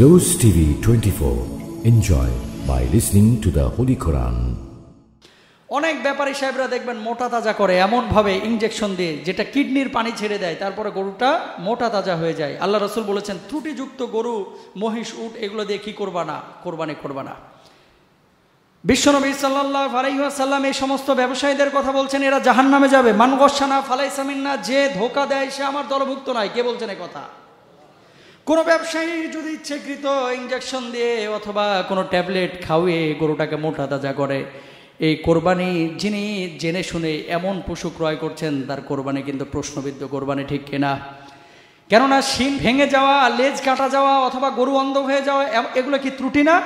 Rose TV 24. Enjoy by listening to the Holy Quran. অনেক ব্যাপারী সাহেবরা দেখবেন মোটা তাজা করে এমনভাবে ইঞ্জেকশন দিয়ে যেটা কিডনির পানি ছেড়ে দেয় তারপরে গরুটা মোটা তাজা হয়ে যায় আল্লাহ রসুল বলেছেন ত্রুটিযুক্ত গরু মহিষ উঠ এগুলো দিয়ে কি করবা না কোরবানি করবা না বিশ্বনবী সাল্লাহ সাল্লাম এই সমস্ত ব্যবসায়ীদের কথা বলছেন এরা জাহান নামে যাবে মান গোসানা ফালাইসামিন্না যে ধোকা দেয় সে আমার দলভুক্ত নয় কে বলছেন এ কথা কোনো ব্যবসায়ী যদি ইচ্ছেকৃত ইঞ্জেকশন দিয়ে অথবা কোনো ট্যাবলেট খাওয়িয়ে গরুটাকে মোটা তাজা করে এই কোরবানি যিনি জেনে শুনে এমন পশু ক্রয় করছেন তার কোরবানি কিন্তু প্রশ্নবিদ্ধ কোরবানি ঠিক কেনা কেননা শিম ভেঙে যাওয়া লেজ কাটা যাওয়া অথবা গরু অন্ধ হয়ে যাওয়া এগুলো কি ত্রুটি না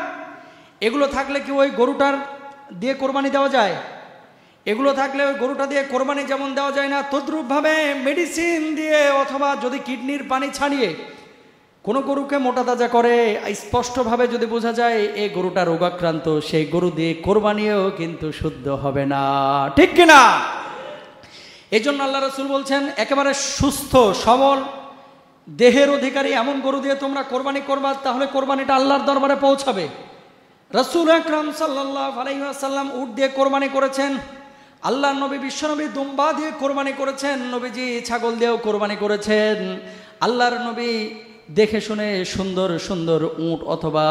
এগুলো থাকলে কি ওই গরুটার দিয়ে কোরবানি দেওয়া যায় এগুলো থাকলে ওই গরুটা দিয়ে কোরবানি যেমন দেওয়া যায় না তদ্রূপভাবে মেডিসিন দিয়ে অথবা যদি কিডনির পানি ছাড়িয়ে কোনো গরুকে মোটা তাজা করে স্পষ্টভাবে যদি বোঝা যায় এ গরুটা রোগাক্রান্ত সেই গরু দিয়ে কোরবানিও কিন্তু শুদ্ধ হবে না ঠিক কিনা এই জন্য আল্লাহ রসুল বলছেন একেবারে সুস্থ সবল দেহের অধিকারী এমন গরু দিয়ে তোমরা কোরবানি করবা তাহলে কোরবানিটা আল্লাহর দরবারে পৌঁছাবে রসুল আকরাম সাল্লাহ আলাইসাল্লাম উঠ দিয়ে কোরবানি করেছেন আল্লাহ নবী বিশ্বনবী দুম্বা দিয়ে কোরবানি করেছেন নবীজি ছাগল দিয়েও কোরবানি করেছেন আল্লাহর নবী দেখে শুনে সুন্দর সুন্দর উঁট অথবা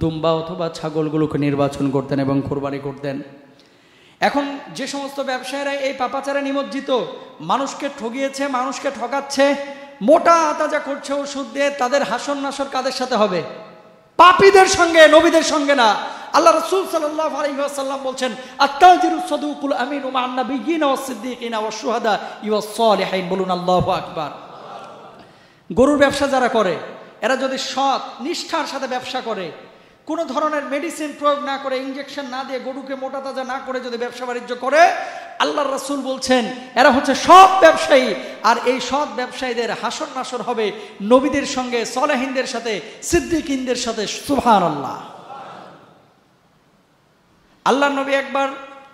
দুম্বা অথবা ছাগলগুলোকে নির্বাচন করতেন এবং কোরবানি করতেন এখন যে সমস্ত ব্যবসায়ীরা এই পাপাচারে নিমজ্জিত মানুষকে ঠগিয়েছে মানুষকে ঠকাচ্ছে মোটা তাজা করছে ওষুধ দিয়ে তাদের হাসন নাসর কাদের সাথে হবে পাপীদের সঙ্গে নবীদের সঙ্গে না আল্লাহ রসুল সাল্লাহ আলহিহাসাল্লাম বলছেন আত্মাজিরুসদুকুল আমিন উমা আন্না বিগিনা ও সিদ্দিক ইনা ও সুহাদা ইউ সলেহাইন বলুন আল্লাহ আকবার গরুর ব্যবসা যারা করে এরা যদি সৎ নিষ্ঠার সাথে ব্যবসা করে কোনো ধরনের মেডিসিন প্রয়োগ না করে ইঞ্জেকশন না দিয়ে গরুকে মোটা তাজা না করে যদি ব্যবসা বাণিজ্য করে আল্লাহ রাসুল বলছেন এরা হচ্ছে সৎ ব্যবসায়ী আর এই সৎ ব্যবসায়ীদের হাসর নাসর হবে নবীদের সঙ্গে সলেহিনদের সাথে সিদ্দিকিনদের সাথে সুভান আল্লাহ আল্লাহ নবী একবার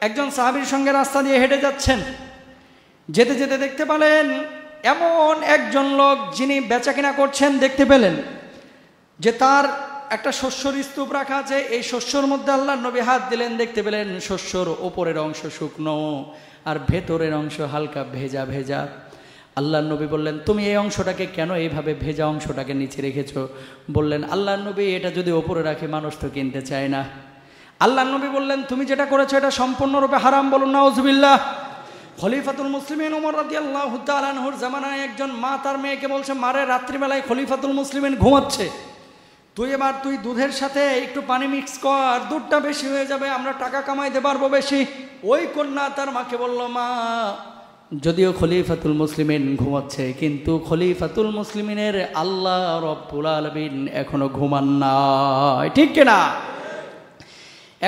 একজন সাহাবির সঙ্গে রাস্তা দিয়ে হেঁটে যাচ্ছেন যেতে যেতে দেখতে পালেন এমন একজন লোক যিনি বেচাকেনা করছেন দেখতে পেলেন যে তার একটা শস্যর স্তূপ রাখা আছে এই শস্যর মধ্যে আল্লাহ নবী হাত দিলেন দেখতে পেলেন শস্যর ওপরের অংশ শুকনো আর ভেতরের অংশ হালকা ভেজা ভেজা আল্লাহ নবী বললেন তুমি এই অংশটাকে কেন এইভাবে ভেজা অংশটাকে নিচে রেখেছো বললেন আল্লাহ নবী এটা যদি ওপরে রাখে মানুষ তো কিনতে চায় না আল্লাহ নবী বললেন তুমি যেটা করেছো এটা সম্পূর্ণরূপে হারাম বলুন না উজবিল্লাহ খলিফাতুল মুসলিমিন ওমর রাজি আল্লাহ তালানহুর জামানায় একজন মা তার মেয়েকে বলছে মারে রাত্রিবেলায় খলিফাতুল মুসলিমিন ঘুমাচ্ছে তুই এবার তুই দুধের সাথে একটু পানি মিক্স কর দুধটা বেশি হয়ে যাবে আমরা টাকা কামাইতে পারবো বেশি ওই কন্যা তার মাকে বলল মা যদিও খলিফাতুল মুসলিমিন ঘুমাচ্ছে কিন্তু খলিফাতুল মুসলিমিনের আল্লাহ রব্বুল আলমিন এখনো ঘুমান না ঠিক কিনা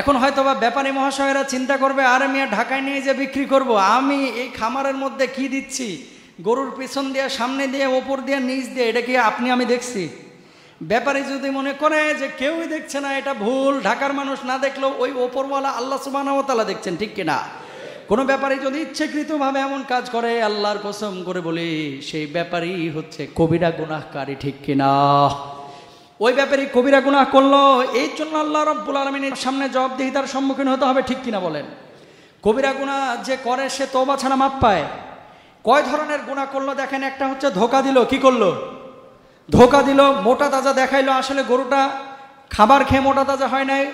এখন হয়তো বা ব্যাপারী মহাশয়েরা চিন্তা করবে আর আর ঢাকায় নিয়ে যে বিক্রি করব। আমি এই খামারের মধ্যে কি দিচ্ছি গরুর পিছন দিয়ে সামনে দিয়ে ওপর দিয়ে নিচ দিয়ে এটা কি আপনি আমি দেখছি ব্যাপারী যদি মনে করে যে কেউই দেখছে না এটা ভুল ঢাকার মানুষ না দেখলেও ওই ওপরওয়ালা আল্লাহ সুবাহতালা দেখছেন ঠিক কিনা কোনো ব্যাপারী যদি ইচ্ছেকৃতভাবে এমন কাজ করে আল্লাহর কসম করে বলি সেই ব্যাপারই হচ্ছে কবিরা গুনাহকারী ঠিক কিনা ওই ব্যাপারে কবিরা গুনা করলো এই জন্য আল্লাহ রব্বুল আলমিনের সামনে জবাবদিহিতার সম্মুখীন হতে হবে ঠিক কিনা বলেন কবিরা গুণা যে করে সে তো ছাড়া মাপ পায় কয় ধরনের গুণা করলো দেখেন একটা হচ্ছে ধোকা দিল কি করলো ধোকা দিল মোটা তাজা দেখাইলো আসলে গরুটা খাবার খেয়ে মোটা তাজা হয় নাই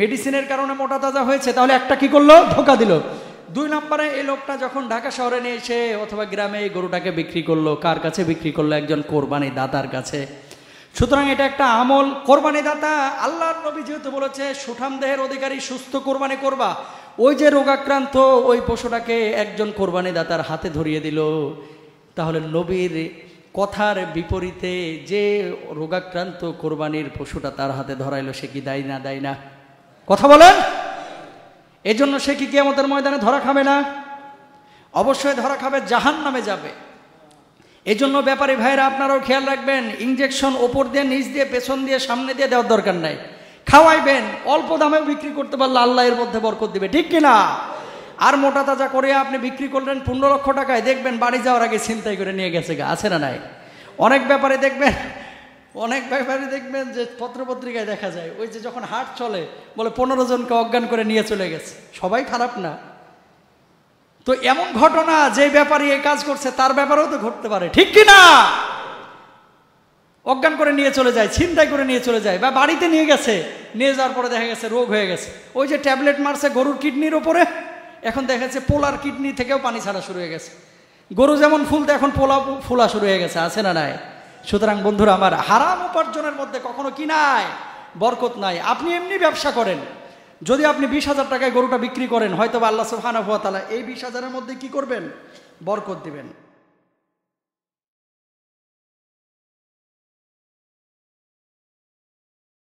মেডিসিনের কারণে মোটা তাজা হয়েছে তাহলে একটা কি করলো ধোকা দিল দুই নম্বরে এই লোকটা যখন ঢাকা শহরে নিয়ে এসে অথবা গ্রামে এই গরুটাকে বিক্রি করলো কার কাছে বিক্রি করলো একজন কোরবানি দাতার কাছে সুতরাং এটা একটা আমল কোরবানি দাতা আল্লাহর নবী যেহেতু বলেছে সুঠাম দেহের অধিকারী সুস্থ কোরবানি করবা ওই যে রোগাক্রান্ত ওই পশুটাকে একজন কোরবানি দাতার হাতে ধরিয়ে দিল তাহলে নবীর কথার বিপরীতে যে রোগাক্রান্ত কোরবানির পশুটা তার হাতে ধরাইলো সে কি দায় না দেয় না কথা বলেন এজন্য সে কি আমাদের ময়দানে ধরা খাবে না অবশ্যই ধরা খাবে জাহান নামে যাবে এই জন্য ব্যাপারী ভাইরা আপনারাও খেয়াল রাখবেন ইঞ্জেকশন ওপর দিয়ে নিচ দিয়ে পেছন দিয়ে সামনে দিয়ে দেওয়ার দরকার নাই খাওয়াইবেন অল্প দামে বিক্রি করতে পারলে আল্লাহ এর মধ্যে বরকত দিবে ঠিক কিনা আর মোটা তাজা করে আপনি বিক্রি করলেন পনেরো লক্ষ টাকায় দেখবেন বাড়ি যাওয়ার আগে ছিনতাই করে নিয়ে গেছে গা আছে না নাই অনেক ব্যাপারে দেখবেন অনেক ব্যাপারে দেখবেন যে পত্রপত্রিকায় দেখা যায় ওই যে যখন হাট চলে বলে পনেরো জনকে অজ্ঞান করে নিয়ে চলে গেছে সবাই খারাপ না তো এমন ঘটনা যে ব্যাপারে এই কাজ করছে তার ব্যাপারেও তো ঘটতে পারে ঠিক কি না অজ্ঞান করে নিয়ে চলে যায় ছিনতাই করে নিয়ে চলে যায় বা বাড়িতে নিয়ে গেছে নিয়ে যাওয়ার পরে দেখা গেছে রোগ হয়ে গেছে ওই যে ট্যাবলেট মারছে গরুর কিডনির ওপরে এখন দেখা যাচ্ছে পোলার কিডনি থেকেও পানি ছাড়া শুরু হয়ে গেছে গরু যেমন ফুলতে এখন পোলা ফুলা শুরু হয়ে গেছে আছে না নাই সুতরাং বন্ধুরা আমার হারাম উপার্জনের মধ্যে কখনো কি নাই বরকত নাই আপনি এমনি ব্যবসা করেন যদি আপনি বিশ হাজার টাকায় গরুটা বিক্রি করেন হয়তো বা আল্লাহ সুফানা হুয়া তালা এই বিশ হাজারের মধ্যে কি করবেন বরকত দিবেন